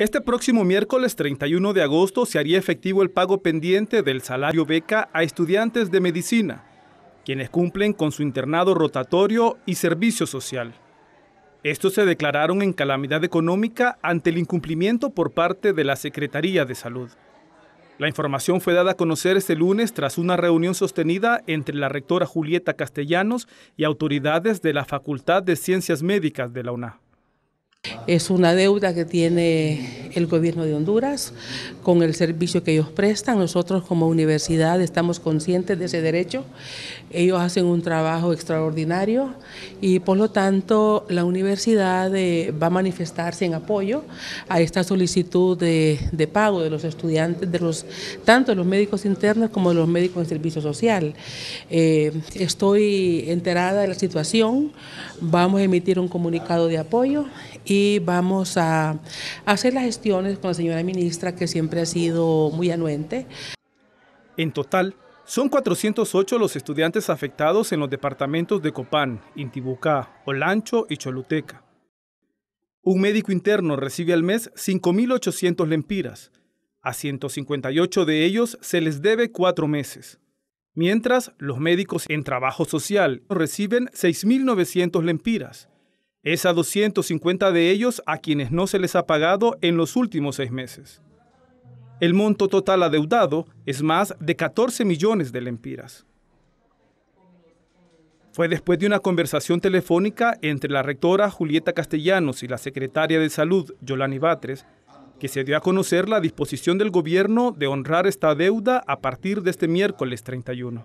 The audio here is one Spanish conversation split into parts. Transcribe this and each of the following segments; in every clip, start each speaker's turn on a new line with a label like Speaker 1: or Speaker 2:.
Speaker 1: Este próximo miércoles 31 de agosto se haría efectivo el pago pendiente del salario beca a estudiantes de medicina, quienes cumplen con su internado rotatorio y servicio social. Estos se declararon en calamidad económica ante el incumplimiento por parte de la Secretaría de Salud. La información fue dada a conocer este lunes tras una reunión sostenida entre la rectora Julieta Castellanos y autoridades de la Facultad de Ciencias Médicas de la UNA.
Speaker 2: Es una deuda que tiene el gobierno de Honduras, con el servicio que ellos prestan. Nosotros como universidad estamos conscientes de ese derecho. Ellos hacen un trabajo extraordinario y por lo tanto la universidad eh, va a manifestarse en apoyo a esta solicitud de, de, pago de los estudiantes, de los, tanto de los médicos internos como de los médicos en servicio social. Eh, estoy enterada de la situación, vamos a emitir un comunicado de apoyo y vamos a hacer las con la señora ministra que siempre ha sido muy anuente.
Speaker 1: En total, son 408 los estudiantes afectados en los departamentos de Copán, Intibucá, Olancho y Choluteca. Un médico interno recibe al mes 5.800 lempiras. A 158 de ellos se les debe cuatro meses. Mientras, los médicos en trabajo social reciben 6.900 lempiras es a 250 de ellos a quienes no se les ha pagado en los últimos seis meses. El monto total adeudado es más de 14 millones de lempiras. Fue después de una conversación telefónica entre la rectora Julieta Castellanos y la secretaria de Salud, Yolani Batres, que se dio a conocer la disposición del gobierno de honrar esta deuda a partir de este miércoles 31.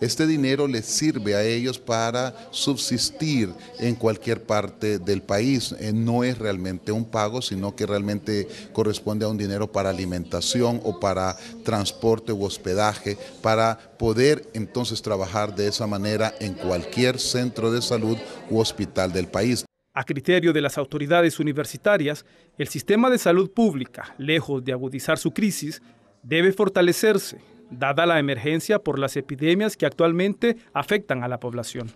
Speaker 3: Este dinero les sirve a ellos para subsistir en cualquier parte del país. Eh, no es realmente un pago, sino que realmente corresponde a un dinero para alimentación o para transporte u hospedaje, para poder entonces trabajar de esa manera en cualquier centro de salud u hospital del país.
Speaker 1: A criterio de las autoridades universitarias, el sistema de salud pública, lejos de agudizar su crisis, debe fortalecerse dada la emergencia por las epidemias que actualmente afectan a la población.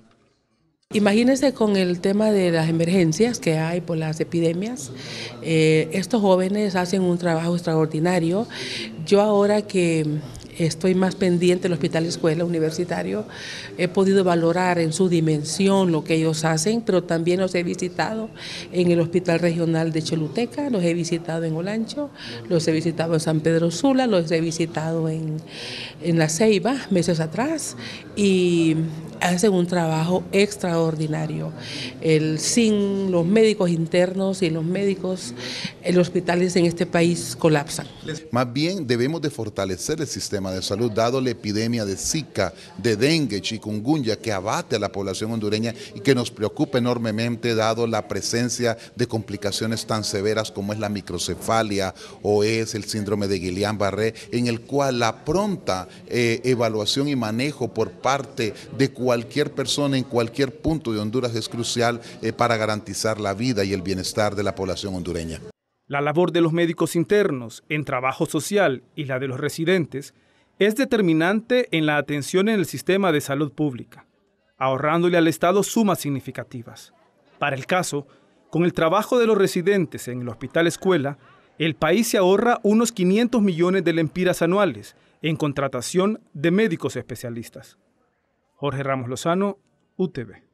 Speaker 2: Imagínense con el tema de las emergencias que hay por las epidemias. Eh, estos jóvenes hacen un trabajo extraordinario. Yo ahora que estoy más pendiente del hospital escuela universitario. He podido valorar en su dimensión lo que ellos hacen, pero también los he visitado en el hospital regional de Choluteca, los he visitado en Olancho, los he visitado en San Pedro Sula, los he visitado en, en La Ceiba meses atrás y hacen un trabajo extraordinario. El, sin los médicos internos y los médicos, eh, los hospitales en este país colapsan.
Speaker 3: Más bien debemos de fortalecer el sistema de salud, dado la epidemia de Zika, de dengue, chikungunya, que abate a la población hondureña y que nos preocupa enormemente, dado la presencia de complicaciones tan severas como es la microcefalia o es el síndrome de Guillain-Barré, en el cual la pronta eh, evaluación y manejo por parte de cualquier persona en cualquier punto de Honduras es crucial eh, para garantizar la vida y el bienestar de la población hondureña.
Speaker 1: La labor de los médicos internos en trabajo social y la de los residentes es determinante en la atención en el sistema de salud pública, ahorrándole al Estado sumas significativas. Para el caso, con el trabajo de los residentes en el hospital escuela, el país se ahorra unos 500 millones de lempiras anuales en contratación de médicos especialistas. Jorge Ramos Lozano, UTV.